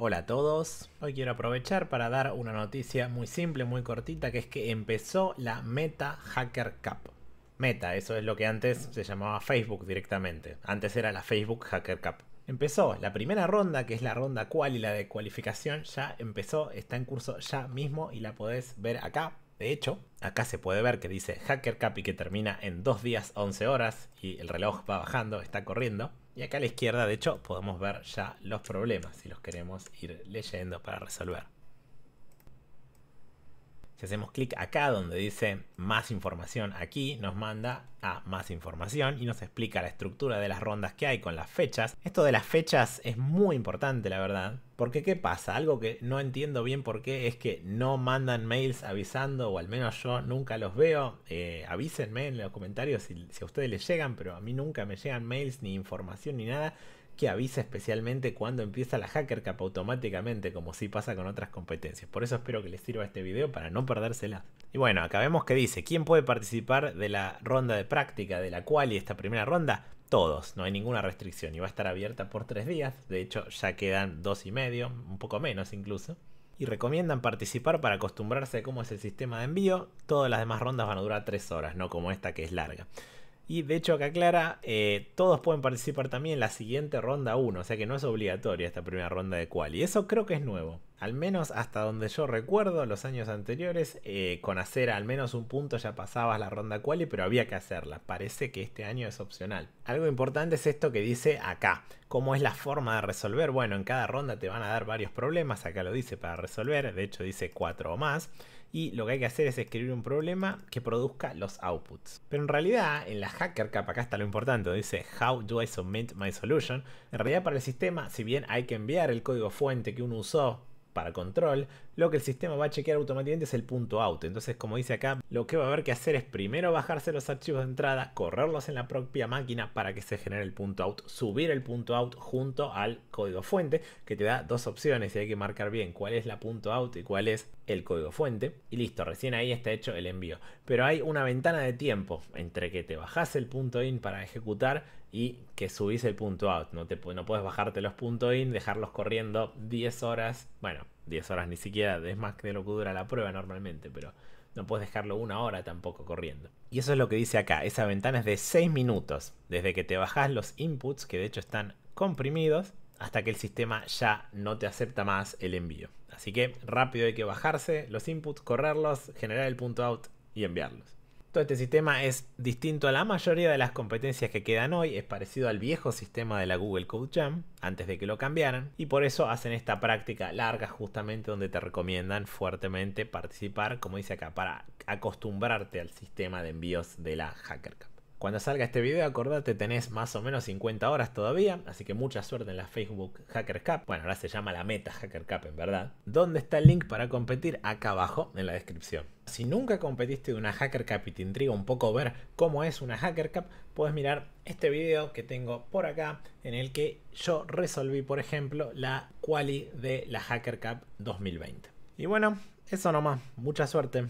Hola a todos, hoy quiero aprovechar para dar una noticia muy simple, muy cortita, que es que empezó la Meta Hacker Cup. Meta, eso es lo que antes se llamaba Facebook directamente. Antes era la Facebook Hacker Cup. Empezó la primera ronda, que es la ronda cual y la de cualificación, ya empezó, está en curso ya mismo y la podés ver acá. De hecho, acá se puede ver que dice Hacker Cup y que termina en 2 días 11 horas y el reloj va bajando, está corriendo. Y acá a la izquierda, de hecho, podemos ver ya los problemas si los queremos ir leyendo para resolver. Si hacemos clic acá donde dice más información aquí, nos manda a más información y nos explica la estructura de las rondas que hay con las fechas. Esto de las fechas es muy importante, la verdad. Porque ¿qué pasa? Algo que no entiendo bien por qué es que no mandan mails avisando, o al menos yo nunca los veo. Eh, avísenme en los comentarios si, si a ustedes les llegan, pero a mí nunca me llegan mails ni información ni nada que avisa especialmente cuando empieza la Hacker Cup automáticamente, como si pasa con otras competencias. Por eso espero que les sirva este video para no perdérsela. Y bueno, acá vemos que dice, ¿quién puede participar de la ronda de práctica de la cual y esta primera ronda? Todos, no hay ninguna restricción y va a estar abierta por tres días. De hecho, ya quedan dos y medio, un poco menos incluso y recomiendan participar para acostumbrarse a cómo es el sistema de envío. Todas las demás rondas van a durar tres horas, no como esta que es larga. Y de hecho acá aclara, eh, todos pueden participar también en la siguiente ronda 1, o sea que no es obligatoria esta primera ronda de y Eso creo que es nuevo al menos hasta donde yo recuerdo, los años anteriores, eh, con hacer al menos un punto ya pasabas la ronda quali, pero había que hacerla. Parece que este año es opcional. Algo importante es esto que dice acá. ¿Cómo es la forma de resolver? Bueno, en cada ronda te van a dar varios problemas, acá lo dice para resolver, de hecho dice cuatro o más. Y lo que hay que hacer es escribir un problema que produzca los outputs. Pero en realidad, en la Hacker cap, acá está lo importante, dice How do I submit my solution? En realidad para el sistema, si bien hay que enviar el código fuente que uno usó para control, lo que el sistema va a chequear automáticamente es el punto out. Entonces, como dice acá, lo que va a haber que hacer es primero bajarse los archivos de entrada, correrlos en la propia máquina para que se genere el punto out, subir el punto out junto al código fuente, que te da dos opciones y hay que marcar bien cuál es la punto out y cuál es el código fuente. Y listo, recién ahí está hecho el envío. Pero hay una ventana de tiempo entre que te bajas el punto in para ejecutar y que subís el punto out. No, te, no puedes bajarte los punto in, dejarlos corriendo 10 horas. Bueno, 10 horas ni siquiera, es más de lo que dura la prueba normalmente, pero no puedes dejarlo una hora tampoco corriendo. Y eso es lo que dice acá, esa ventana es de 6 minutos, desde que te bajas los inputs, que de hecho están comprimidos, hasta que el sistema ya no te acepta más el envío. Así que rápido hay que bajarse los inputs, correrlos, generar el punto out y enviarlos este sistema es distinto a la mayoría de las competencias que quedan hoy, es parecido al viejo sistema de la Google Code Jam, antes de que lo cambiaran, y por eso hacen esta práctica larga justamente donde te recomiendan fuertemente participar, como dice acá, para acostumbrarte al sistema de envíos de la Hacker Cup. Cuando salga este video, acordate, tenés más o menos 50 horas todavía, así que mucha suerte en la Facebook Hacker Cup. Bueno, ahora se llama la Meta Hacker Cup en verdad. Donde está el link para competir? Acá abajo en la descripción. Si nunca competiste de una Hacker Cup y te intriga un poco ver cómo es una Hacker Cup, puedes mirar este video que tengo por acá en el que yo resolví, por ejemplo, la quali de la Hacker Cup 2020. Y bueno, eso nomás. Mucha suerte.